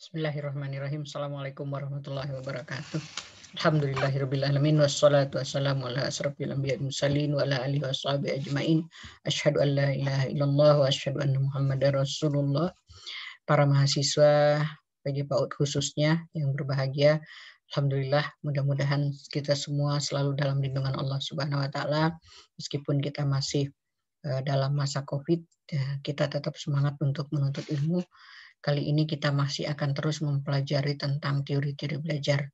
Bismillahirrahmanirrahim. Assalamualaikum warahmatullahi wabarakatuh. Alhamdulillahirrabbilalamin. Wassalatu wassalamu ala asrafil anbiya musalin wa ala alihi wa sahbihi ajma'in. Ashadu an la ilaha illallah wa ashadu anna muhammad rasulullah. Para mahasiswa, bagi PAUD khususnya yang berbahagia, Alhamdulillah, mudah-mudahan kita semua selalu dalam lindungan Allah Subhanahu wa Ta'ala, meskipun kita masih eh, dalam masa COVID, ya, kita tetap semangat untuk menuntut ilmu, Kali ini kita masih akan terus mempelajari tentang teori-teori belajar.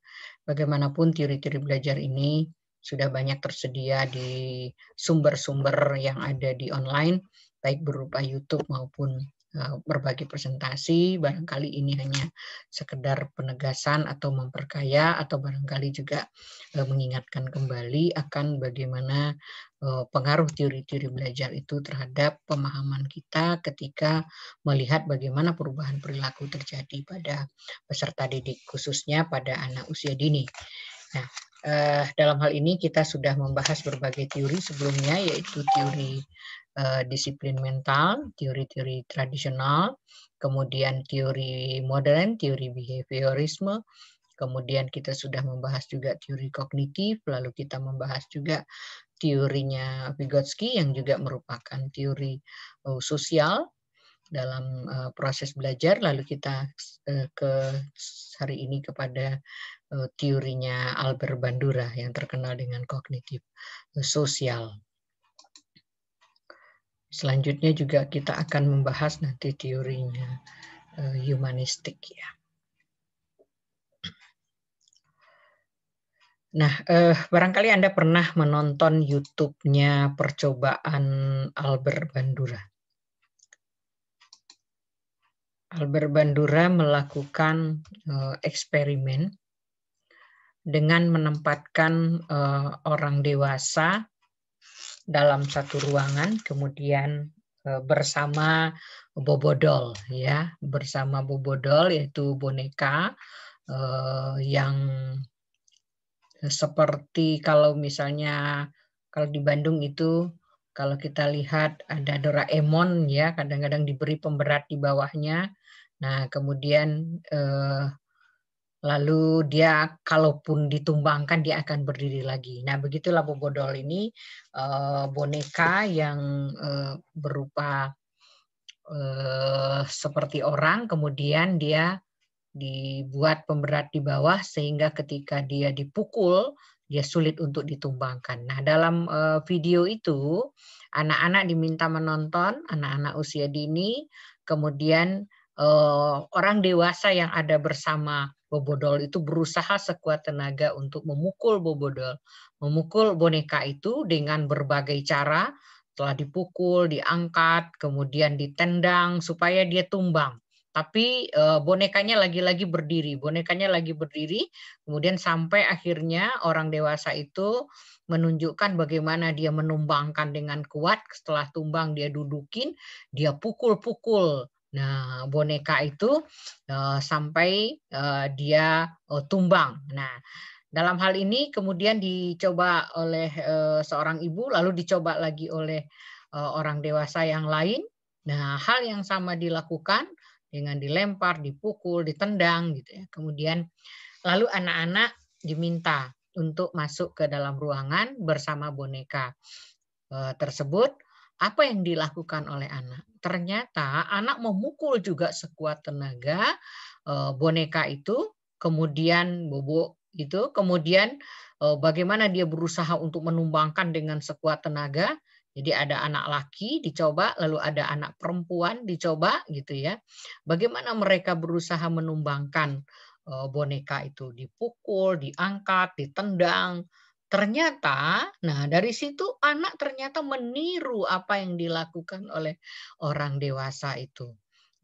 Bagaimanapun teori-teori belajar ini sudah banyak tersedia di sumber-sumber yang ada di online, baik berupa YouTube maupun Eh, berbagi presentasi, barangkali ini hanya sekedar penegasan atau memperkaya atau barangkali juga eh, mengingatkan kembali akan bagaimana eh, pengaruh teori-teori belajar itu terhadap pemahaman kita ketika melihat bagaimana perubahan perilaku terjadi pada peserta didik khususnya pada anak usia dini. Nah, Uh, dalam hal ini kita sudah membahas berbagai teori sebelumnya, yaitu teori uh, disiplin mental, teori-teori tradisional, kemudian teori modern, teori behaviorisme, kemudian kita sudah membahas juga teori kognitif, lalu kita membahas juga teorinya Vygotsky yang juga merupakan teori uh, sosial dalam uh, proses belajar lalu kita uh, ke hari ini kepada Eh, teorinya Albert Bandura yang terkenal dengan kognitif sosial. Selanjutnya juga kita akan membahas nanti teorinya eh, humanistik ya. Nah, eh, barangkali Anda pernah menonton YouTube-nya percobaan Albert Bandura. Albert Bandura melakukan eh, eksperimen dengan menempatkan uh, orang dewasa dalam satu ruangan kemudian uh, bersama bobodol ya bersama bobodol yaitu boneka uh, yang seperti kalau misalnya kalau di Bandung itu kalau kita lihat ada Doraemon ya kadang-kadang diberi pemberat di bawahnya nah kemudian eh, lalu dia kalaupun ditumbangkan dia akan berdiri lagi. Nah begitulah bobodol ini uh, boneka yang uh, berupa uh, seperti orang, kemudian dia dibuat pemberat di bawah sehingga ketika dia dipukul dia sulit untuk ditumbangkan. Nah dalam uh, video itu anak-anak diminta menonton anak-anak usia dini, kemudian uh, orang dewasa yang ada bersama Bobodol itu berusaha sekuat tenaga untuk memukul Bobodol, memukul boneka itu dengan berbagai cara, telah dipukul, diangkat, kemudian ditendang supaya dia tumbang. Tapi eh, bonekanya lagi-lagi berdiri, bonekanya lagi berdiri, kemudian sampai akhirnya orang dewasa itu menunjukkan bagaimana dia menumbangkan dengan kuat, setelah tumbang dia dudukin, dia pukul-pukul Nah, boneka itu uh, sampai uh, dia uh, tumbang. Nah, dalam hal ini kemudian dicoba oleh uh, seorang ibu, lalu dicoba lagi oleh uh, orang dewasa yang lain. Nah, hal yang sama dilakukan dengan dilempar, dipukul, ditendang gitu ya. Kemudian lalu anak-anak diminta untuk masuk ke dalam ruangan bersama boneka tersebut apa yang dilakukan oleh anak? Ternyata anak memukul juga sekuat tenaga eh, boneka itu, kemudian bobo itu, kemudian eh, bagaimana dia berusaha untuk menumbangkan dengan sekuat tenaga. Jadi ada anak laki dicoba, lalu ada anak perempuan dicoba gitu ya. Bagaimana mereka berusaha menumbangkan eh, boneka itu dipukul, diangkat, ditendang, Ternyata, nah dari situ anak ternyata meniru apa yang dilakukan oleh orang dewasa itu.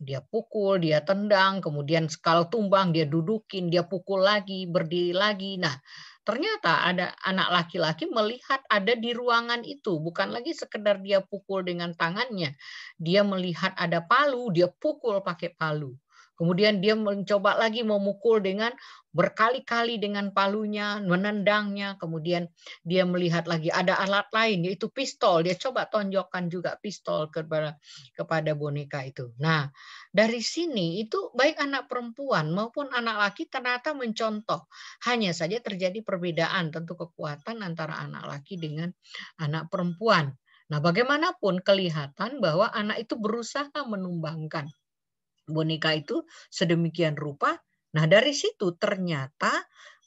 Dia pukul, dia tendang, kemudian kalau tumbang dia dudukin, dia pukul lagi, berdiri lagi. Nah, ternyata ada anak laki-laki melihat ada di ruangan itu, bukan lagi sekedar dia pukul dengan tangannya. Dia melihat ada palu, dia pukul pakai palu. Kemudian dia mencoba lagi memukul dengan berkali-kali dengan palunya, menendangnya. Kemudian dia melihat lagi ada alat lain yaitu pistol. Dia coba tonjokkan juga pistol kepada kepada boneka itu. Nah, dari sini itu baik anak perempuan maupun anak laki ternyata mencontoh. Hanya saja terjadi perbedaan tentu kekuatan antara anak laki dengan anak perempuan. Nah, bagaimanapun kelihatan bahwa anak itu berusaha menumbangkan boneka itu sedemikian rupa. Nah, dari situ ternyata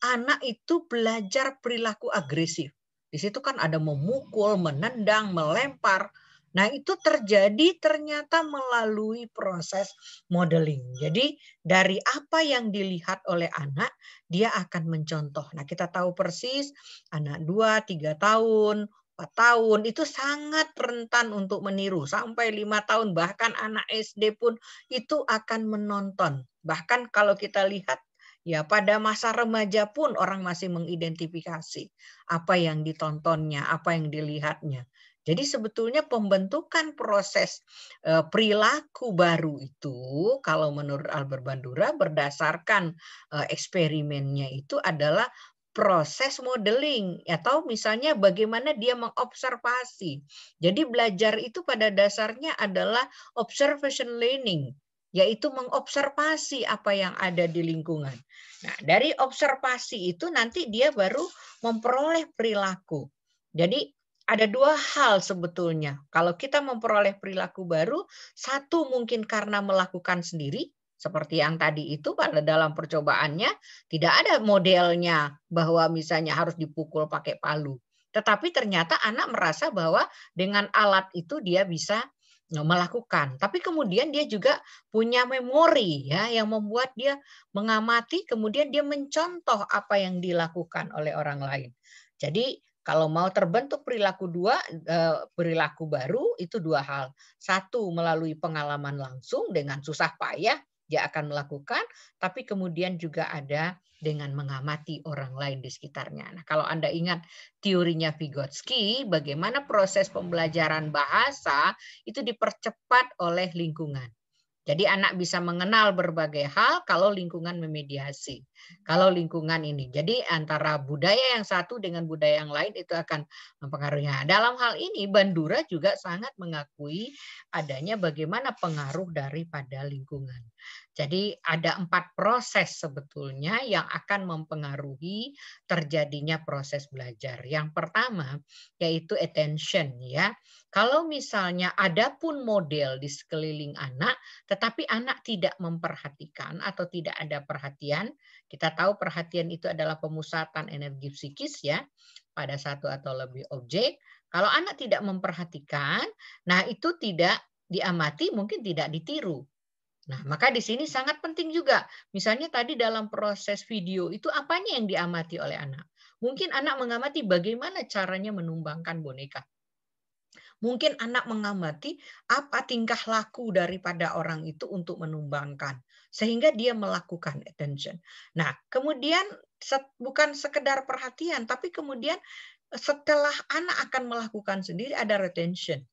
anak itu belajar perilaku agresif. Di situ kan ada memukul, menendang, melempar. Nah, itu terjadi ternyata melalui proses modeling. Jadi, dari apa yang dilihat oleh anak, dia akan mencontoh. Nah, kita tahu persis anak 2, 3 tahun, tahun itu sangat rentan untuk meniru sampai lima tahun bahkan anak SD pun itu akan menonton bahkan kalau kita lihat ya pada masa remaja pun orang masih mengidentifikasi apa yang ditontonnya apa yang dilihatnya jadi sebetulnya pembentukan proses eh, perilaku baru itu kalau menurut Albert Bandura berdasarkan eh, eksperimennya itu adalah proses modeling atau misalnya bagaimana dia mengobservasi. Jadi belajar itu pada dasarnya adalah observation learning, yaitu mengobservasi apa yang ada di lingkungan. Nah, dari observasi itu nanti dia baru memperoleh perilaku. Jadi ada dua hal sebetulnya. Kalau kita memperoleh perilaku baru, satu mungkin karena melakukan sendiri, seperti yang tadi itu pada dalam percobaannya tidak ada modelnya bahwa misalnya harus dipukul pakai palu. Tetapi ternyata anak merasa bahwa dengan alat itu dia bisa e, melakukan. Tapi kemudian dia juga punya memori ya yang membuat dia mengamati, kemudian dia mencontoh apa yang dilakukan oleh orang lain. Jadi kalau mau terbentuk perilaku dua e, perilaku baru itu dua hal. Satu melalui pengalaman langsung dengan susah payah dia akan melakukan, tapi kemudian juga ada dengan mengamati orang lain di sekitarnya. Nah, kalau Anda ingat teorinya Vygotsky, bagaimana proses pembelajaran bahasa itu dipercepat oleh lingkungan. Jadi anak bisa mengenal berbagai hal kalau lingkungan memediasi. Kalau lingkungan ini. Jadi antara budaya yang satu dengan budaya yang lain itu akan mempengaruhinya. Dalam hal ini Bandura juga sangat mengakui adanya bagaimana pengaruh daripada lingkungan. Jadi ada empat proses sebetulnya yang akan mempengaruhi terjadinya proses belajar. Yang pertama yaitu attention ya. Kalau misalnya ada pun model di sekeliling anak, tetapi anak tidak memperhatikan atau tidak ada perhatian, kita tahu perhatian itu adalah pemusatan energi psikis ya pada satu atau lebih objek. Kalau anak tidak memperhatikan, nah itu tidak diamati mungkin tidak ditiru Nah, maka di sini sangat penting juga. Misalnya tadi dalam proses video itu apanya yang diamati oleh anak? Mungkin anak mengamati bagaimana caranya menumbangkan boneka. Mungkin anak mengamati apa tingkah laku daripada orang itu untuk menumbangkan sehingga dia melakukan attention. Nah, kemudian bukan sekedar perhatian tapi kemudian setelah anak akan melakukan sendiri ada retention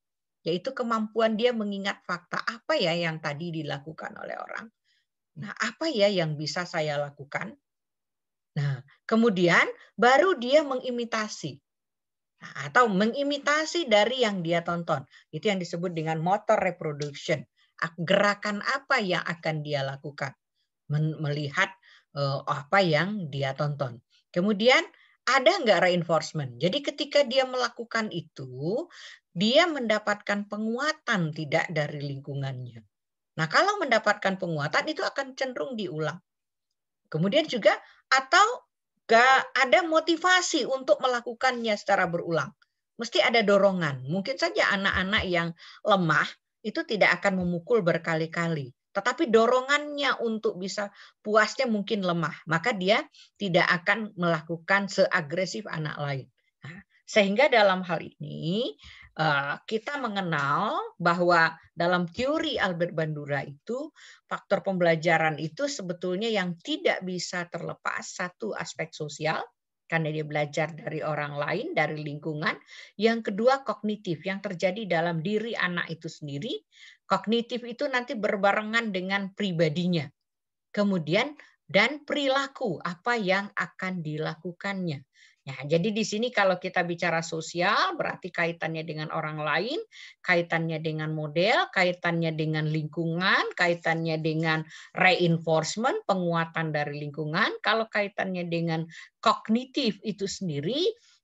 yaitu kemampuan dia mengingat fakta apa ya yang tadi dilakukan oleh orang. Nah, apa ya yang bisa saya lakukan? Nah, kemudian baru dia mengimitasi. Nah, atau mengimitasi dari yang dia tonton. Itu yang disebut dengan motor reproduction. Gerakan apa yang akan dia lakukan? Melihat eh, apa yang dia tonton. Kemudian ada nggak reinforcement. Jadi ketika dia melakukan itu, dia mendapatkan penguatan tidak dari lingkungannya. Nah, kalau mendapatkan penguatan itu akan cenderung diulang. Kemudian juga atau nggak ada motivasi untuk melakukannya secara berulang. Mesti ada dorongan. Mungkin saja anak-anak yang lemah itu tidak akan memukul berkali-kali tetapi dorongannya untuk bisa puasnya mungkin lemah, maka dia tidak akan melakukan seagresif anak lain. Nah, sehingga dalam hal ini eh, kita mengenal bahwa dalam teori Albert Bandura itu faktor pembelajaran itu sebetulnya yang tidak bisa terlepas satu aspek sosial, karena dia belajar dari orang lain, dari lingkungan. Yang kedua kognitif yang terjadi dalam diri anak itu sendiri. Kognitif itu nanti berbarengan dengan pribadinya. Kemudian dan perilaku apa yang akan dilakukannya. Ya, jadi di sini kalau kita bicara sosial berarti kaitannya dengan orang lain, kaitannya dengan model, kaitannya dengan lingkungan, kaitannya dengan reinforcement, penguatan dari lingkungan. Kalau kaitannya dengan kognitif itu sendiri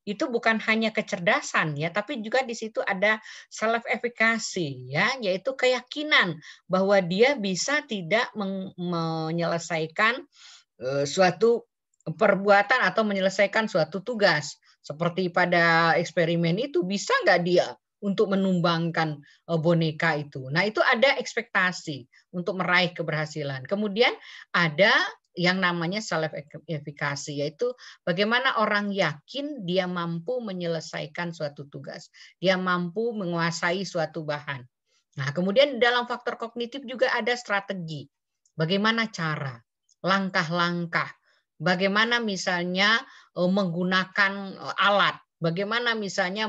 itu bukan hanya kecerdasan ya tapi juga di situ ada self efficacy ya yaitu keyakinan bahwa dia bisa tidak menyelesaikan suatu perbuatan atau menyelesaikan suatu tugas. Seperti pada eksperimen itu bisa nggak dia untuk menumbangkan e, boneka itu. Nah, itu ada ekspektasi untuk meraih keberhasilan. Kemudian ada yang namanya self efficacy yaitu bagaimana orang yakin dia mampu menyelesaikan suatu tugas, dia mampu menguasai suatu bahan. Nah, kemudian dalam faktor kognitif juga ada strategi. Bagaimana cara, langkah-langkah Bagaimana misalnya e, menggunakan e, alat, bagaimana misalnya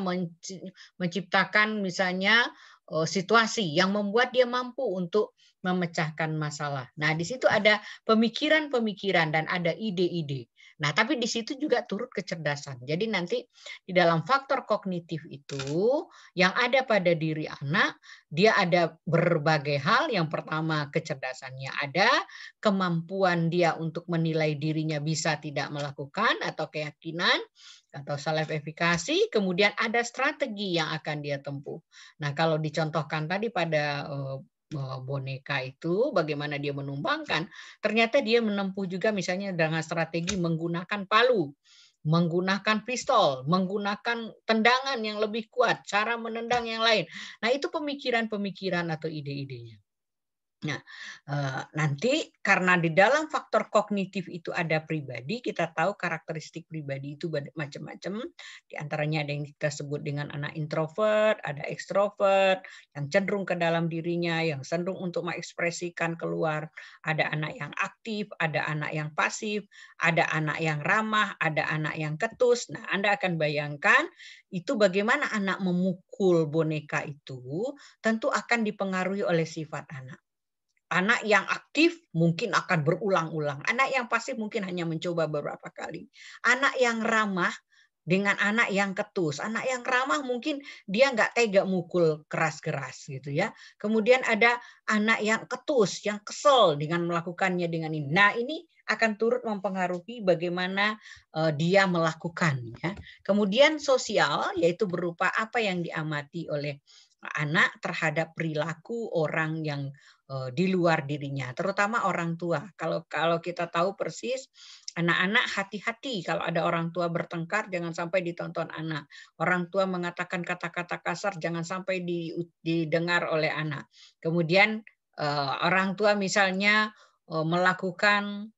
menciptakan misalnya e, situasi yang membuat dia mampu untuk memecahkan masalah. Nah, di situ ada pemikiran-pemikiran dan ada ide-ide. Nah, tapi di situ juga turut kecerdasan. Jadi nanti di dalam faktor kognitif itu yang ada pada diri anak, dia ada berbagai hal. Yang pertama kecerdasannya ada, kemampuan dia untuk menilai dirinya bisa tidak melakukan atau keyakinan atau self efikasi, kemudian ada strategi yang akan dia tempuh. Nah, kalau dicontohkan tadi pada eh, Eh, boneka itu bagaimana dia menumbangkan ternyata dia menempuh juga misalnya dengan strategi menggunakan palu menggunakan pistol, menggunakan tendangan yang lebih kuat, cara menendang yang lain. Nah, itu pemikiran-pemikiran atau ide-idenya. Nah, eh, nanti karena di dalam faktor kognitif itu ada pribadi, kita tahu karakteristik pribadi itu macam-macam. Di antaranya ada yang kita sebut dengan anak introvert, ada ekstrovert, yang cenderung ke dalam dirinya, yang cenderung untuk mengekspresikan keluar. Ada anak yang aktif, ada anak yang pasif, ada anak yang ramah, ada anak yang ketus. Nah, Anda akan bayangkan itu bagaimana anak memukul boneka itu tentu akan dipengaruhi oleh sifat anak. Anak yang aktif mungkin akan berulang-ulang. Anak yang pasif mungkin hanya mencoba beberapa kali. Anak yang ramah dengan anak yang ketus. Anak yang ramah mungkin dia nggak tega mukul keras-keras gitu ya. Kemudian ada anak yang ketus, yang kesel dengan melakukannya dengan ini. Nah ini akan turut mempengaruhi bagaimana uh, dia melakukannya. Kemudian sosial yaitu berupa apa yang diamati oleh anak terhadap perilaku orang yang eh, di luar dirinya, terutama orang tua. Kalau kalau kita tahu persis, anak-anak hati-hati kalau ada orang tua bertengkar jangan sampai ditonton anak. Orang tua mengatakan kata-kata kasar jangan sampai didengar oleh anak. Kemudian eh, orang tua misalnya eh, melakukan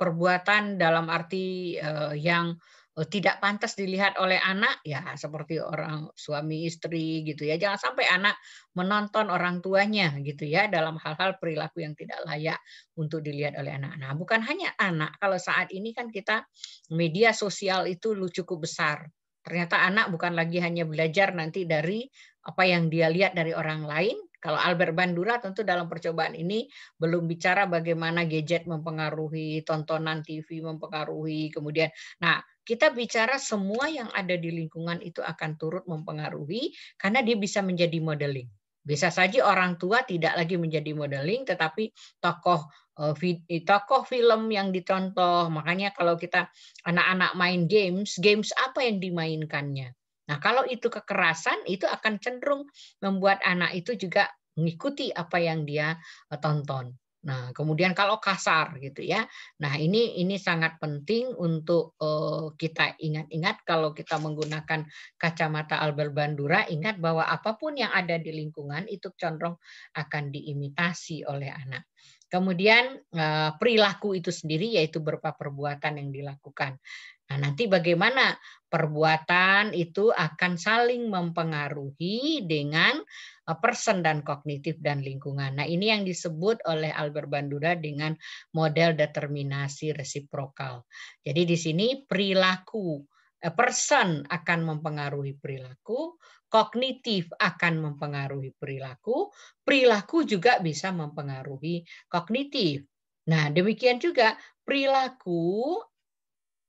perbuatan dalam arti yang Oh, tidak pantas dilihat oleh anak ya seperti orang suami istri gitu ya jangan sampai anak menonton orang tuanya gitu ya dalam hal-hal perilaku yang tidak layak untuk dilihat oleh anak Nah bukan hanya anak kalau saat ini kan kita media sosial itu lu cukup besar ternyata anak bukan lagi hanya belajar nanti dari apa yang dia lihat dari orang lain kalau Albert Bandura tentu dalam percobaan ini belum bicara bagaimana gadget mempengaruhi tontonan TV mempengaruhi kemudian nah kita bicara semua yang ada di lingkungan itu akan turut mempengaruhi karena dia bisa menjadi modeling. Bisa saja orang tua tidak lagi menjadi modeling, tetapi tokoh eh, eh, tokoh film yang ditonton. Makanya kalau kita anak-anak main games, games apa yang dimainkannya? Nah, kalau itu kekerasan, itu akan cenderung membuat anak itu juga mengikuti apa yang dia eh, tonton. Nah, kemudian kalau kasar gitu ya. Nah, ini ini sangat penting untuk uh, kita ingat-ingat kalau kita menggunakan kacamata Albert Bandura, ingat bahwa apapun yang ada di lingkungan itu condong akan diimitasi oleh anak. Kemudian eh, perilaku itu sendiri yaitu berupa perbuatan yang dilakukan. Nah, nanti bagaimana perbuatan itu akan saling mempengaruhi dengan eh, person dan kognitif dan lingkungan. Nah, ini yang disebut oleh Albert Bandura dengan model determinasi resiprokal. Jadi di sini perilaku person akan mempengaruhi perilaku, kognitif akan mempengaruhi perilaku, perilaku juga bisa mempengaruhi kognitif. Nah, demikian juga perilaku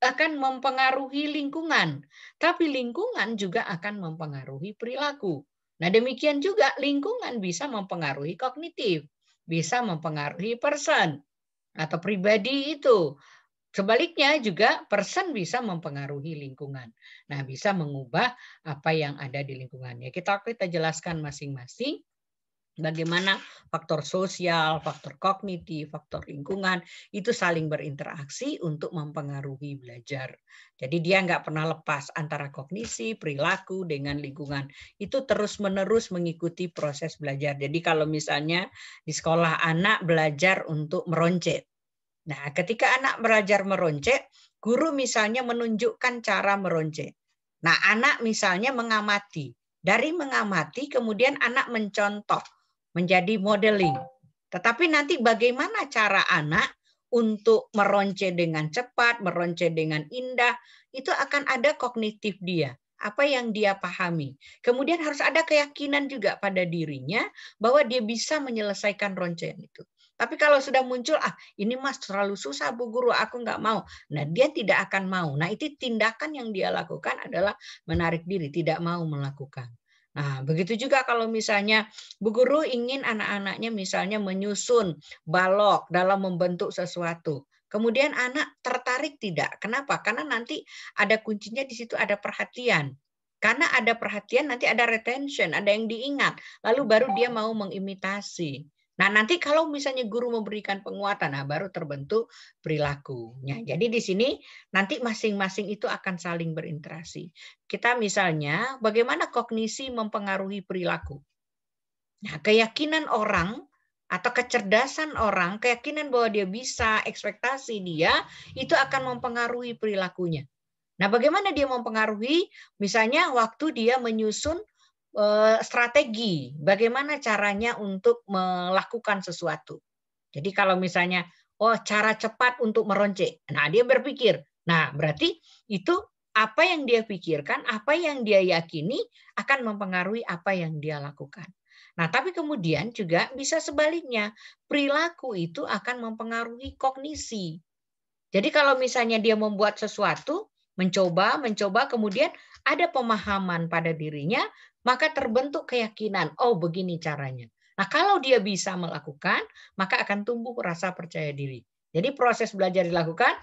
akan mempengaruhi lingkungan, tapi lingkungan juga akan mempengaruhi perilaku. Nah, demikian juga lingkungan bisa mempengaruhi kognitif, bisa mempengaruhi person atau pribadi itu Sebaliknya juga person bisa mempengaruhi lingkungan. Nah, bisa mengubah apa yang ada di lingkungannya. Kita kita jelaskan masing-masing bagaimana faktor sosial, faktor kognitif, faktor lingkungan itu saling berinteraksi untuk mempengaruhi belajar. Jadi dia nggak pernah lepas antara kognisi, perilaku dengan lingkungan. Itu terus-menerus mengikuti proses belajar. Jadi kalau misalnya di sekolah anak belajar untuk meroncet, Nah, ketika anak belajar meronce, guru misalnya menunjukkan cara meronce. Nah, anak misalnya mengamati. Dari mengamati kemudian anak mencontoh, menjadi modeling. Tetapi nanti bagaimana cara anak untuk meronce dengan cepat, meronce dengan indah, itu akan ada kognitif dia apa yang dia pahami. Kemudian harus ada keyakinan juga pada dirinya bahwa dia bisa menyelesaikan roncen itu. Tapi kalau sudah muncul, ah ini mas terlalu susah bu guru, aku nggak mau. Nah dia tidak akan mau. Nah itu tindakan yang dia lakukan adalah menarik diri, tidak mau melakukan. Nah, begitu juga kalau misalnya Bu Guru ingin anak-anaknya misalnya menyusun balok dalam membentuk sesuatu. Kemudian anak tertarik tidak? Kenapa? Karena nanti ada kuncinya di situ ada perhatian. Karena ada perhatian nanti ada retention, ada yang diingat. Lalu baru dia mau mengimitasi. Nah, nanti kalau misalnya guru memberikan penguatan, nah baru terbentuk perilakunya. Jadi di sini nanti masing-masing itu akan saling berinteraksi. Kita misalnya bagaimana kognisi mempengaruhi perilaku. Nah, keyakinan orang atau kecerdasan orang, keyakinan bahwa dia bisa, ekspektasi dia itu akan mempengaruhi perilakunya. Nah, bagaimana dia mempengaruhi misalnya waktu dia menyusun Eh, strategi bagaimana caranya untuk melakukan sesuatu. Jadi kalau misalnya oh cara cepat untuk meronce. Nah, dia berpikir. Nah, berarti itu apa yang dia pikirkan, apa yang dia yakini akan mempengaruhi apa yang dia lakukan. Nah, tapi kemudian juga bisa sebaliknya, perilaku itu akan mempengaruhi kognisi. Jadi kalau misalnya dia membuat sesuatu, mencoba, mencoba, kemudian ada pemahaman pada dirinya, maka terbentuk keyakinan, oh begini caranya. Nah, kalau dia bisa melakukan, maka akan tumbuh rasa percaya diri. Jadi proses belajar dilakukan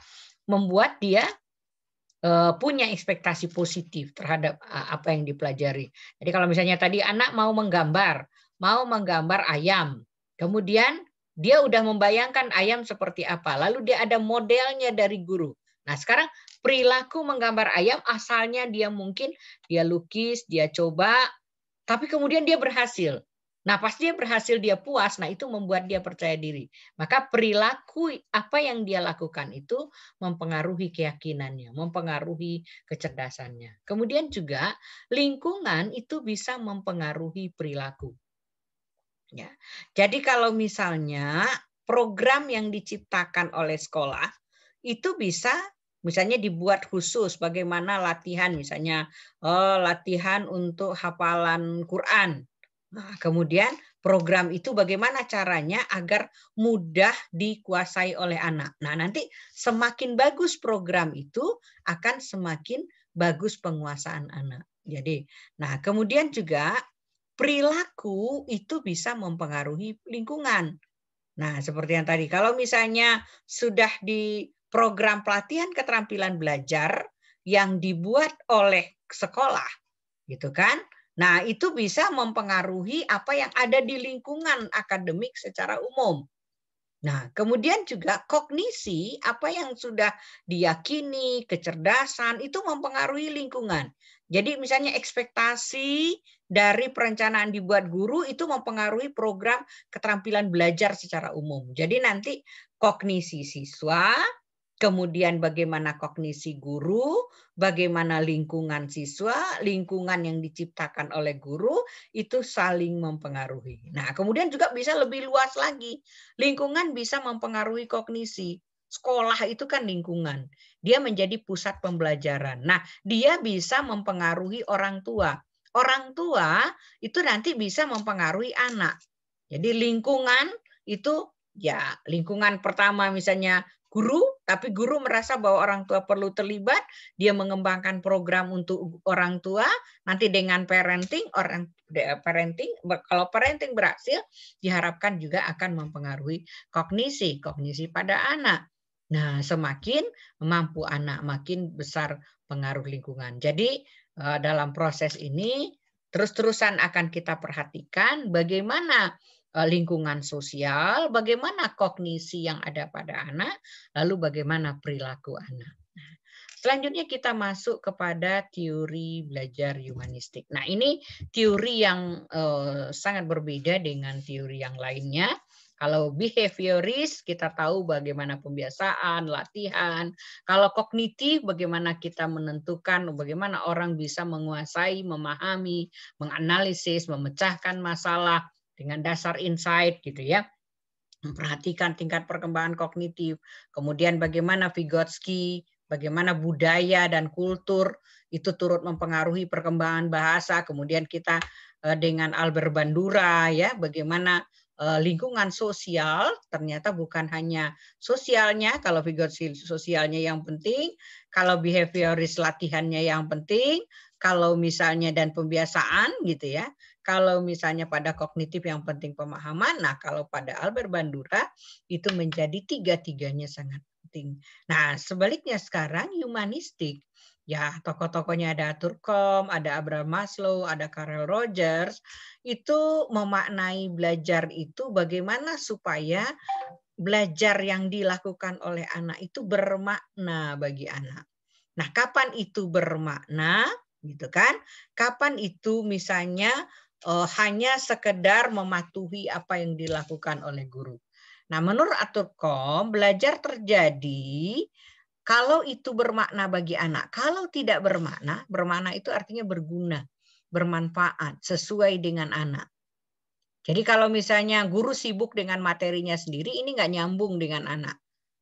membuat dia eh, punya ekspektasi positif terhadap apa yang dipelajari. Jadi kalau misalnya tadi anak mau menggambar, mau menggambar ayam, kemudian dia udah membayangkan ayam seperti apa, lalu dia ada modelnya dari guru. Nah sekarang perilaku menggambar ayam asalnya dia mungkin dia lukis, dia coba, tapi kemudian dia berhasil. Nah, pas dia berhasil, dia puas. Nah, itu membuat dia percaya diri. Maka perilaku apa yang dia lakukan itu mempengaruhi keyakinannya, mempengaruhi kecerdasannya. Kemudian juga lingkungan itu bisa mempengaruhi perilaku. Ya. Jadi kalau misalnya program yang diciptakan oleh sekolah itu bisa Misalnya dibuat khusus bagaimana latihan misalnya oh, latihan untuk hafalan Quran. Nah, kemudian program itu bagaimana caranya agar mudah dikuasai oleh anak. Nah, nanti semakin bagus program itu akan semakin bagus penguasaan anak. Jadi, nah kemudian juga perilaku itu bisa mempengaruhi lingkungan. Nah, seperti yang tadi, kalau misalnya sudah di program pelatihan keterampilan belajar yang dibuat oleh sekolah, gitu kan? Nah, itu bisa mempengaruhi apa yang ada di lingkungan akademik secara umum. Nah, kemudian juga kognisi, apa yang sudah diyakini, kecerdasan, itu mempengaruhi lingkungan. Jadi misalnya ekspektasi dari perencanaan dibuat guru itu mempengaruhi program keterampilan belajar secara umum. Jadi nanti kognisi siswa, kemudian bagaimana kognisi guru, bagaimana lingkungan siswa, lingkungan yang diciptakan oleh guru itu saling mempengaruhi. Nah, kemudian juga bisa lebih luas lagi. Lingkungan bisa mempengaruhi kognisi. Sekolah itu kan lingkungan. Dia menjadi pusat pembelajaran. Nah, dia bisa mempengaruhi orang tua. Orang tua itu nanti bisa mempengaruhi anak. Jadi lingkungan itu ya lingkungan pertama misalnya guru, tapi guru merasa bahwa orang tua perlu terlibat, dia mengembangkan program untuk orang tua, nanti dengan parenting, orang parenting, kalau parenting berhasil, diharapkan juga akan mempengaruhi kognisi, kognisi pada anak. Nah, semakin mampu anak, makin besar pengaruh lingkungan. Jadi, eh, dalam proses ini, terus-terusan akan kita perhatikan bagaimana Eh, lingkungan sosial, bagaimana kognisi yang ada pada anak, lalu bagaimana perilaku anak. Nah, selanjutnya kita masuk kepada teori belajar humanistik. Nah ini teori yang uh, sangat berbeda dengan teori yang lainnya. Kalau behavioris kita tahu bagaimana pembiasaan, latihan. Kalau kognitif bagaimana kita menentukan bagaimana orang bisa menguasai, memahami, menganalisis, memecahkan masalah, dengan dasar insight gitu ya memperhatikan tingkat perkembangan kognitif, kemudian bagaimana Vygotsky, bagaimana budaya dan kultur itu turut mempengaruhi perkembangan bahasa, kemudian kita eh, dengan Albert Bandura ya, bagaimana eh, lingkungan sosial ternyata bukan hanya sosialnya kalau Vygotsky sosialnya yang penting, kalau behavioris latihannya yang penting, kalau misalnya dan pembiasaan gitu ya. Kalau misalnya pada kognitif yang penting pemahaman, nah kalau pada Albert Bandura itu menjadi tiga-tiganya sangat penting. Nah, sebaliknya sekarang humanistik ya tokoh-tokohnya ada Turkom, ada Abraham Maslow, ada Karel Rogers, itu memaknai belajar itu bagaimana supaya belajar yang dilakukan oleh anak itu bermakna bagi anak. Nah, kapan itu bermakna? Gitu kan? Kapan itu misalnya uh, hanya sekedar mematuhi apa yang dilakukan oleh guru. Nah, menurut Aturkom, belajar terjadi kalau itu bermakna bagi anak. Kalau tidak bermakna, bermakna itu artinya berguna, bermanfaat, sesuai dengan anak. Jadi kalau misalnya guru sibuk dengan materinya sendiri, ini nggak nyambung dengan anak.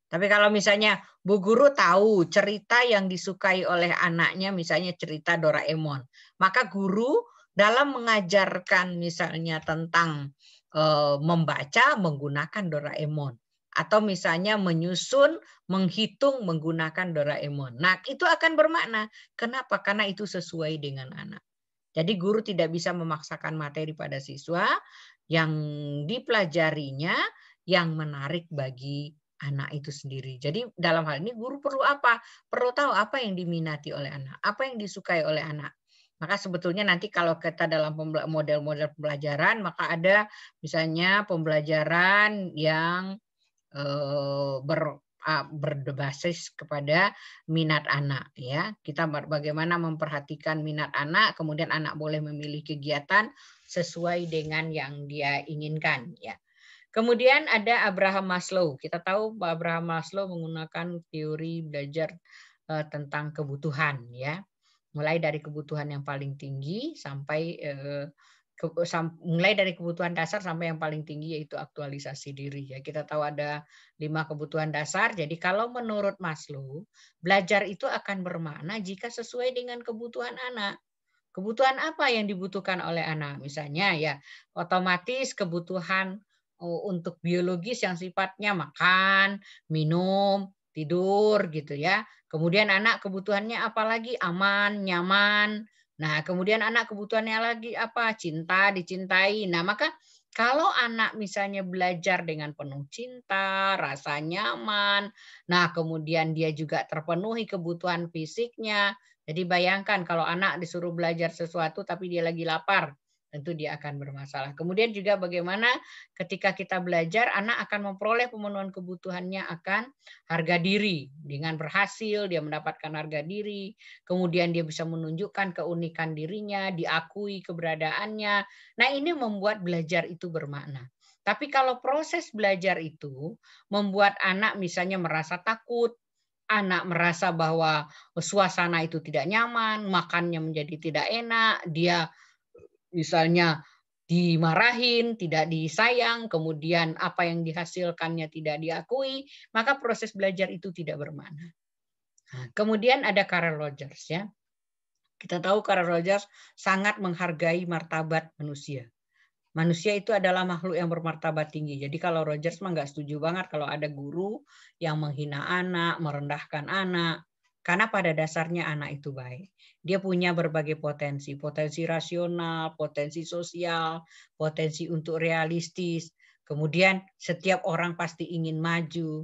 Tapi kalau misalnya bu guru tahu cerita yang disukai oleh anaknya, misalnya cerita Doraemon, maka guru dalam mengajarkan misalnya tentang e, membaca menggunakan Doraemon atau misalnya menyusun, menghitung menggunakan Doraemon. Nah, itu akan bermakna. Kenapa? Karena itu sesuai dengan anak. Jadi guru tidak bisa memaksakan materi pada siswa yang dipelajarinya yang menarik bagi anak itu sendiri. Jadi dalam hal ini guru perlu apa? Perlu tahu apa yang diminati oleh anak, apa yang disukai oleh anak. Maka sebetulnya nanti kalau kita dalam model-model pembelajaran, maka ada misalnya pembelajaran yang eh, ber, berbasis kepada minat anak ya kita bagaimana memperhatikan minat anak kemudian anak boleh memilih kegiatan sesuai dengan yang dia inginkan ya kemudian ada Abraham Maslow kita tahu Abraham Maslow menggunakan teori belajar eh, tentang kebutuhan ya mulai dari kebutuhan yang paling tinggi sampai eh, mulai dari kebutuhan dasar sampai yang paling tinggi yaitu aktualisasi diri ya kita tahu ada lima kebutuhan dasar jadi kalau menurut Maslow belajar itu akan bermakna jika sesuai dengan kebutuhan anak kebutuhan apa yang dibutuhkan oleh anak misalnya ya otomatis kebutuhan oh, untuk biologis yang sifatnya makan minum tidur gitu ya. Kemudian anak kebutuhannya apa lagi? Aman, nyaman. Nah, kemudian anak kebutuhannya lagi apa? Cinta, dicintai. Nah, maka kalau anak misalnya belajar dengan penuh cinta, rasa nyaman, nah kemudian dia juga terpenuhi kebutuhan fisiknya. Jadi bayangkan kalau anak disuruh belajar sesuatu tapi dia lagi lapar tentu dia akan bermasalah. Kemudian juga bagaimana ketika kita belajar, anak akan memperoleh pemenuhan kebutuhannya akan harga diri. Dengan berhasil, dia mendapatkan harga diri, kemudian dia bisa menunjukkan keunikan dirinya, diakui keberadaannya. Nah ini membuat belajar itu bermakna. Tapi kalau proses belajar itu membuat anak misalnya merasa takut, anak merasa bahwa suasana itu tidak nyaman, makannya menjadi tidak enak, dia misalnya dimarahin, tidak disayang, kemudian apa yang dihasilkannya tidak diakui, maka proses belajar itu tidak bermakna. Hmm. kemudian ada Carl Rogers ya. Kita tahu Carl Rogers sangat menghargai martabat manusia. Manusia itu adalah makhluk yang bermartabat tinggi. Jadi kalau Rogers mah nggak setuju banget kalau ada guru yang menghina anak, merendahkan anak, karena pada dasarnya anak itu baik. Dia punya berbagai potensi, potensi rasional, potensi sosial, potensi untuk realistis. Kemudian setiap orang pasti ingin maju.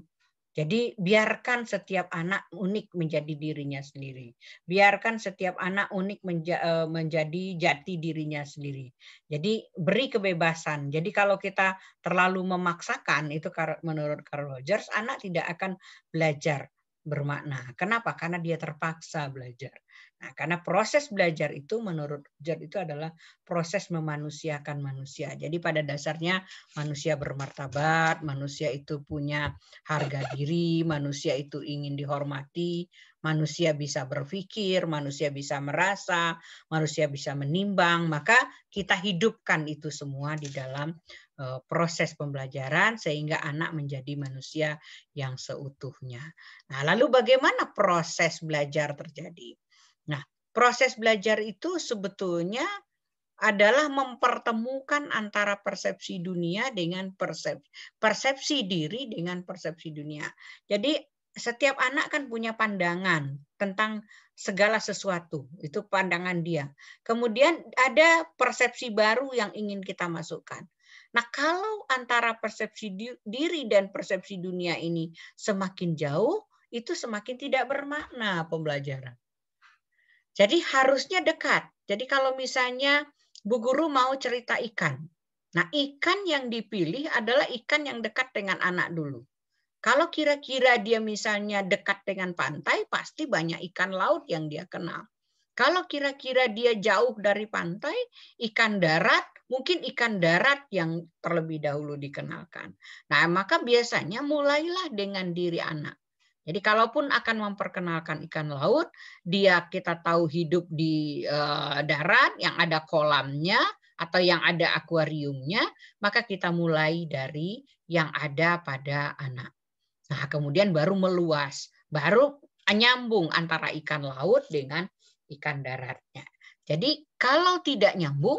Jadi biarkan setiap anak unik menjadi dirinya sendiri. Biarkan setiap anak unik menja e, menjadi jati dirinya sendiri. Jadi beri kebebasan. Jadi kalau kita terlalu memaksakan itu menurut Carl Rogers anak tidak akan belajar bermakna. Kenapa? Karena dia terpaksa belajar. Nah, karena proses belajar itu menurut Rudyard itu adalah proses memanusiakan manusia. Jadi pada dasarnya manusia bermartabat, manusia itu punya harga diri, manusia itu ingin dihormati, manusia bisa berpikir, manusia bisa merasa, manusia bisa menimbang, maka kita hidupkan itu semua di dalam eh, proses pembelajaran sehingga anak menjadi manusia yang seutuhnya. Nah, lalu bagaimana proses belajar terjadi? Nah, proses belajar itu sebetulnya adalah mempertemukan antara persepsi dunia dengan persepsi, persepsi diri dengan persepsi dunia. Jadi setiap anak kan punya pandangan tentang segala sesuatu, itu pandangan dia. Kemudian ada persepsi baru yang ingin kita masukkan. Nah, kalau antara persepsi diri dan persepsi dunia ini semakin jauh, itu semakin tidak bermakna pembelajaran. Jadi harusnya dekat. Jadi kalau misalnya Bu Guru mau cerita ikan. Nah ikan yang dipilih adalah ikan yang dekat dengan anak dulu. Kalau kira-kira dia misalnya dekat dengan pantai, pasti banyak ikan laut yang dia kenal. Kalau kira-kira dia jauh dari pantai, ikan darat, mungkin ikan darat yang terlebih dahulu dikenalkan. Nah, maka biasanya mulailah dengan diri anak. Jadi kalaupun akan memperkenalkan ikan laut, dia kita tahu hidup di uh, darat yang ada kolamnya atau yang ada akuariumnya, maka kita mulai dari yang ada pada anak. Nah, kemudian baru meluas, baru nyambung antara ikan laut dengan ikan daratnya. Jadi kalau tidak nyambung,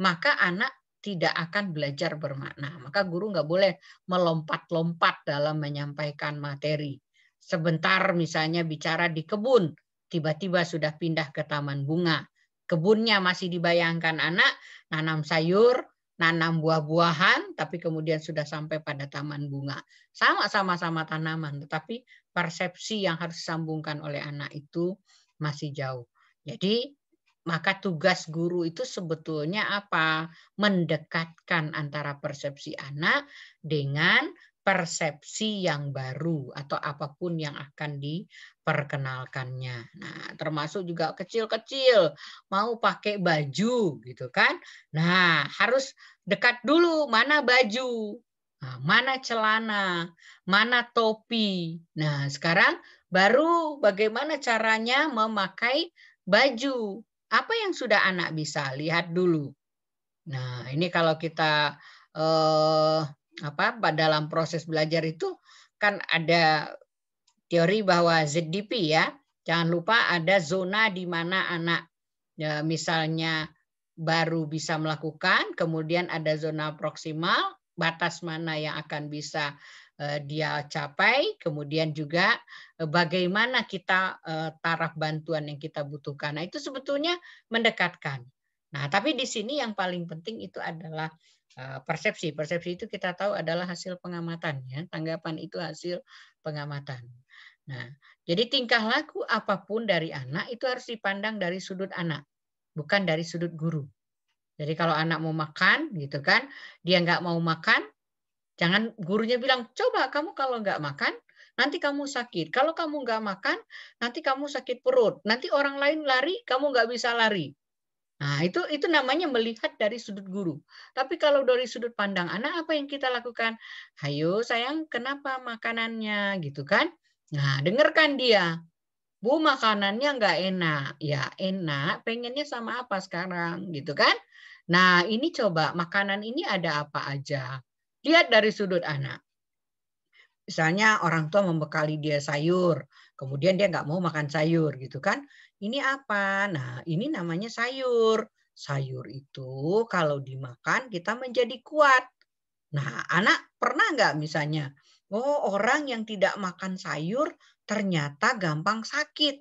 maka anak tidak akan belajar bermakna. Maka guru nggak boleh melompat-lompat dalam menyampaikan materi sebentar misalnya bicara di kebun, tiba-tiba sudah pindah ke taman bunga. Kebunnya masih dibayangkan anak, nanam sayur, nanam buah-buahan, tapi kemudian sudah sampai pada taman bunga. Sama-sama sama tanaman, tetapi persepsi yang harus disambungkan oleh anak itu masih jauh. Jadi maka tugas guru itu sebetulnya apa? Mendekatkan antara persepsi anak dengan persepsi yang baru atau apapun yang akan diperkenalkannya. Nah, termasuk juga kecil-kecil mau pakai baju gitu kan. Nah, harus dekat dulu mana baju, nah, mana celana, mana topi. Nah, sekarang baru bagaimana caranya memakai baju. Apa yang sudah anak bisa lihat dulu. Nah, ini kalau kita eh apa dalam proses belajar itu kan ada teori bahwa ZDP ya. Jangan lupa ada zona di mana anak ya, misalnya baru bisa melakukan, kemudian ada zona proksimal, batas mana yang akan bisa eh, dia capai, kemudian juga eh, bagaimana kita eh, taraf bantuan yang kita butuhkan. Nah, itu sebetulnya mendekatkan. Nah, tapi di sini yang paling penting itu adalah Eh, persepsi. Persepsi itu kita tahu adalah hasil pengamatan ya. Tanggapan itu hasil pengamatan. Nah, jadi tingkah laku apapun dari anak itu harus dipandang dari sudut anak, bukan dari sudut guru. Jadi kalau anak mau makan gitu kan, dia nggak mau makan, jangan gurunya bilang, coba kamu kalau nggak makan, nanti kamu sakit. Kalau kamu nggak makan, nanti kamu sakit perut. Nanti orang lain lari, kamu nggak bisa lari. Nah, itu itu namanya melihat dari sudut guru. Tapi kalau dari sudut pandang anak apa yang kita lakukan? "Hayo sayang, kenapa makanannya?" gitu kan. Nah, dengarkan dia. "Bu, makanannya nggak enak." Ya, enak, pengennya sama apa sekarang gitu kan? Nah, ini coba makanan ini ada apa aja. Lihat dari sudut anak. Misalnya orang tua membekali dia sayur, kemudian dia nggak mau makan sayur gitu kan. Ini apa? Nah, ini namanya sayur. Sayur itu kalau dimakan kita menjadi kuat. Nah, anak pernah nggak misalnya, oh orang yang tidak makan sayur ternyata gampang sakit.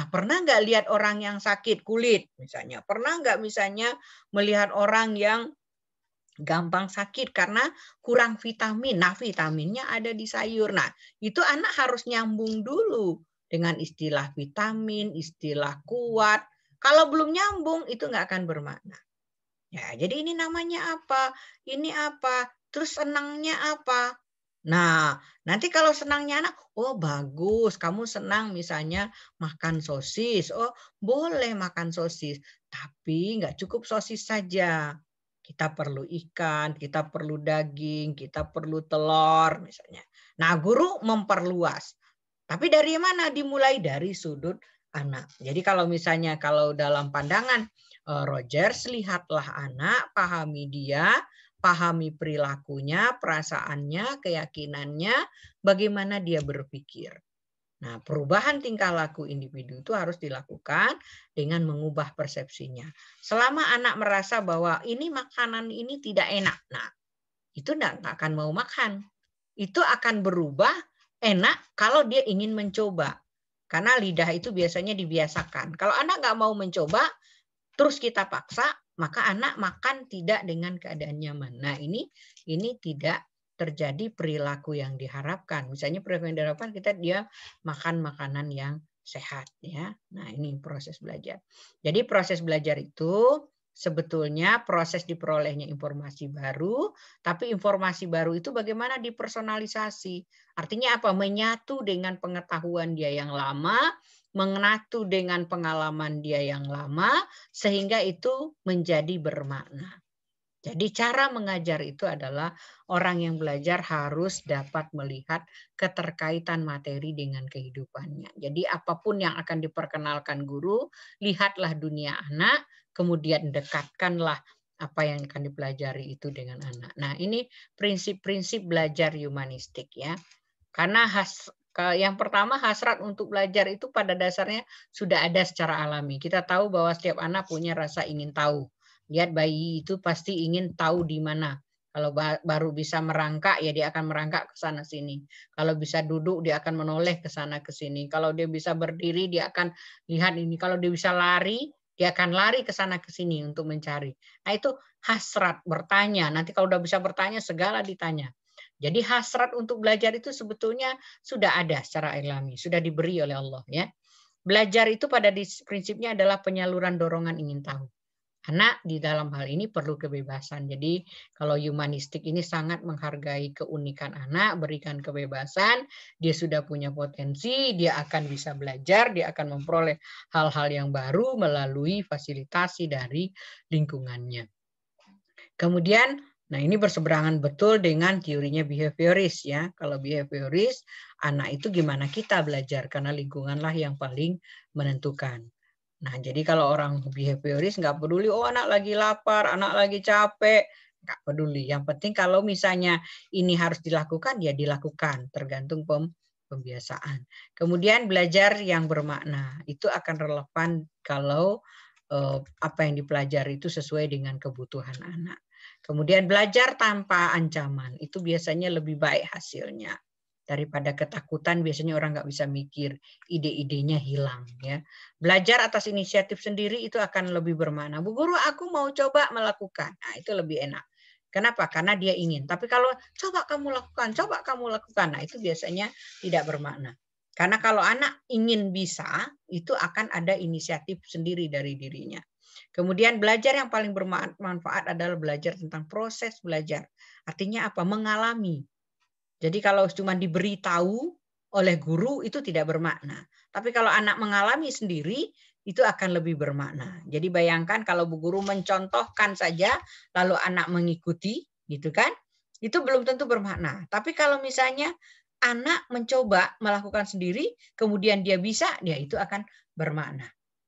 Nah, pernah nggak lihat orang yang sakit kulit misalnya? Pernah nggak misalnya melihat orang yang gampang sakit karena kurang vitamin. Nah, vitaminnya ada di sayur. Nah, itu anak harus nyambung dulu dengan istilah vitamin, istilah kuat. Kalau belum nyambung itu nggak akan bermakna. Ya, jadi ini namanya apa? Ini apa? Terus senangnya apa? Nah, nanti kalau senangnya anak, oh bagus, kamu senang misalnya makan sosis. Oh, boleh makan sosis, tapi nggak cukup sosis saja. Kita perlu ikan, kita perlu daging, kita perlu telur misalnya. Nah, guru memperluas tapi dari mana? Dimulai dari sudut anak. Jadi kalau misalnya kalau dalam pandangan eh, Rogers, lihatlah anak, pahami dia, pahami perilakunya, perasaannya, keyakinannya, bagaimana dia berpikir. Nah, perubahan tingkah laku individu itu harus dilakukan dengan mengubah persepsinya. Selama anak merasa bahwa ini makanan ini tidak enak, nah itu tidak akan mau makan. Itu akan berubah enak kalau dia ingin mencoba. Karena lidah itu biasanya dibiasakan. Kalau anak nggak mau mencoba, terus kita paksa, maka anak makan tidak dengan keadaan nyaman. Nah ini ini tidak terjadi perilaku yang diharapkan. Misalnya perilaku yang diharapkan kita dia makan makanan yang sehat ya. Nah, ini proses belajar. Jadi proses belajar itu sebetulnya proses diperolehnya informasi baru, tapi informasi baru itu bagaimana dipersonalisasi. Artinya apa? Menyatu dengan pengetahuan dia yang lama, mengenatu dengan pengalaman dia yang lama, sehingga itu menjadi bermakna. Jadi cara mengajar itu adalah orang yang belajar harus dapat melihat keterkaitan materi dengan kehidupannya. Jadi apapun yang akan diperkenalkan guru, lihatlah dunia anak kemudian dekatkanlah apa yang akan dipelajari itu dengan anak. Nah, ini prinsip-prinsip belajar humanistik ya. Karena has yang pertama hasrat untuk belajar itu pada dasarnya sudah ada secara alami. Kita tahu bahwa setiap anak punya rasa ingin tahu. Lihat bayi itu pasti ingin tahu di mana. Kalau baru bisa merangkak ya dia akan merangkak ke sana sini. Kalau bisa duduk dia akan menoleh ke sana ke sini. Kalau dia bisa berdiri dia akan lihat ini. Kalau dia bisa lari dia akan lari ke sana ke sini untuk mencari. Nah, itu hasrat bertanya. Nanti kalau udah bisa bertanya segala ditanya. Jadi hasrat untuk belajar itu sebetulnya sudah ada secara alami, sudah diberi oleh Allah ya. Belajar itu pada prinsipnya adalah penyaluran dorongan ingin tahu anak di dalam hal ini perlu kebebasan. Jadi kalau humanistik ini sangat menghargai keunikan anak, berikan kebebasan, dia sudah punya potensi, dia akan bisa belajar, dia akan memperoleh hal-hal yang baru melalui fasilitasi dari lingkungannya. Kemudian Nah, ini berseberangan betul dengan teorinya behavioris ya. Kalau behavioris, anak itu gimana kita belajar karena lingkunganlah yang paling menentukan. Nah, jadi kalau orang behavioris nggak peduli, oh anak lagi lapar, anak lagi capek, nggak peduli. Yang penting kalau misalnya ini harus dilakukan, ya dilakukan, tergantung pem pembiasaan. Kemudian belajar yang bermakna, itu akan relevan kalau eh, apa yang dipelajari itu sesuai dengan kebutuhan anak. Kemudian belajar tanpa ancaman, itu biasanya lebih baik hasilnya daripada ketakutan biasanya orang nggak bisa mikir ide-idenya hilang ya belajar atas inisiatif sendiri itu akan lebih bermakna bu guru aku mau coba melakukan nah itu lebih enak kenapa karena dia ingin tapi kalau coba kamu lakukan coba kamu lakukan nah itu biasanya tidak bermakna karena kalau anak ingin bisa itu akan ada inisiatif sendiri dari dirinya Kemudian belajar yang paling bermanfaat adalah belajar tentang proses belajar. Artinya apa? Mengalami. Jadi kalau cuma diberitahu oleh guru itu tidak bermakna. Tapi kalau anak mengalami sendiri itu akan lebih bermakna. Jadi bayangkan kalau bu guru mencontohkan saja lalu anak mengikuti gitu kan? Itu belum tentu bermakna. Tapi kalau misalnya anak mencoba melakukan sendiri kemudian dia bisa, ya itu akan bermakna.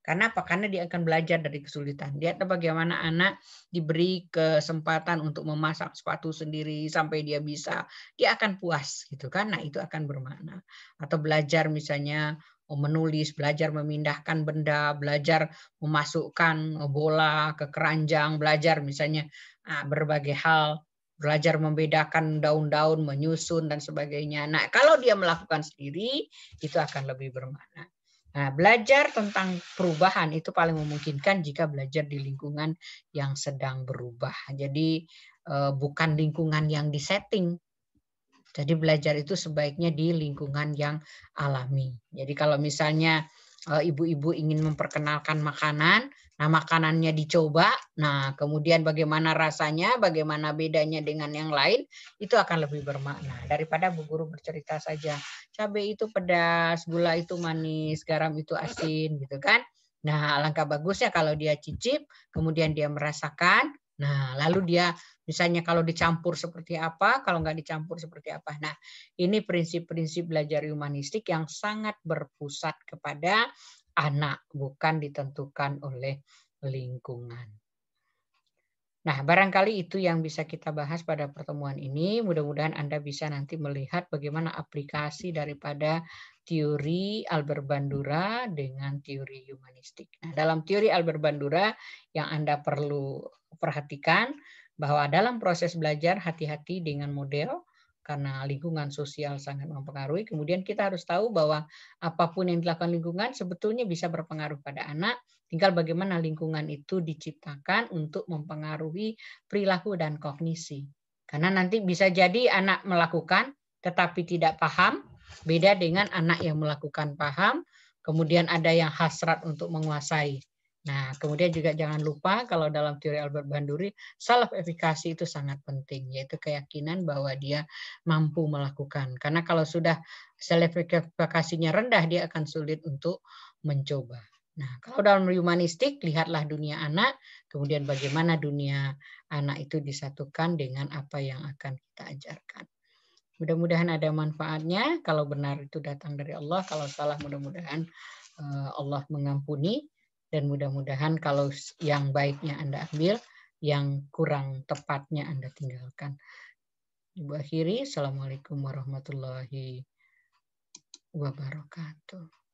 Karena apa? Karena dia akan belajar dari kesulitan. Dia tahu bagaimana anak diberi kesempatan untuk memasak sepatu sendiri sampai dia bisa, dia akan puas gitu kan. Nah, itu akan bermakna. Atau belajar misalnya oh, menulis, belajar memindahkan benda, belajar memasukkan bola ke keranjang, belajar misalnya ah, berbagai hal, belajar membedakan daun-daun, menyusun dan sebagainya. Nah, kalau dia melakukan sendiri, itu akan lebih bermakna. Nah, belajar tentang perubahan itu paling memungkinkan jika belajar di lingkungan yang sedang berubah. Jadi eh, bukan lingkungan yang disetting. Jadi belajar itu sebaiknya di lingkungan yang alami. Jadi kalau misalnya eh, ibu-ibu ingin memperkenalkan makanan, Nah, makanannya dicoba. Nah, kemudian bagaimana rasanya, bagaimana bedanya dengan yang lain, itu akan lebih bermakna daripada bu guru bercerita saja. Cabai itu pedas, gula itu manis, garam itu asin, gitu kan. Nah, alangkah bagusnya kalau dia cicip, kemudian dia merasakan, Nah, lalu dia misalnya kalau dicampur seperti apa, kalau nggak dicampur seperti apa. Nah, ini prinsip-prinsip belajar humanistik yang sangat berpusat kepada anak, bukan ditentukan oleh lingkungan. Nah, barangkali itu yang bisa kita bahas pada pertemuan ini. Mudah-mudahan Anda bisa nanti melihat bagaimana aplikasi daripada teori Albert Bandura dengan teori humanistik. Nah, dalam teori Albert Bandura yang Anda perlu perhatikan bahwa dalam proses belajar hati-hati dengan model karena lingkungan sosial sangat mempengaruhi. Kemudian kita harus tahu bahwa apapun yang dilakukan lingkungan sebetulnya bisa berpengaruh pada anak. Tinggal bagaimana lingkungan itu diciptakan untuk mempengaruhi perilaku dan kognisi. Karena nanti bisa jadi anak melakukan tetapi tidak paham, beda dengan anak yang melakukan paham, kemudian ada yang hasrat untuk menguasai. Nah, kemudian juga jangan lupa kalau dalam teori Albert Banduri, salaf efikasi itu sangat penting, yaitu keyakinan bahwa dia mampu melakukan. Karena kalau sudah salaf efikasinya rendah, dia akan sulit untuk mencoba. Nah, kalau dalam humanistik, lihatlah dunia anak, kemudian bagaimana dunia anak itu disatukan dengan apa yang akan kita ajarkan. Mudah-mudahan ada manfaatnya. Kalau benar itu datang dari Allah, kalau salah mudah-mudahan eh, Allah mengampuni dan mudah-mudahan kalau yang baiknya Anda ambil, yang kurang tepatnya Anda tinggalkan. Ibu akhiri, Assalamualaikum warahmatullahi wabarakatuh.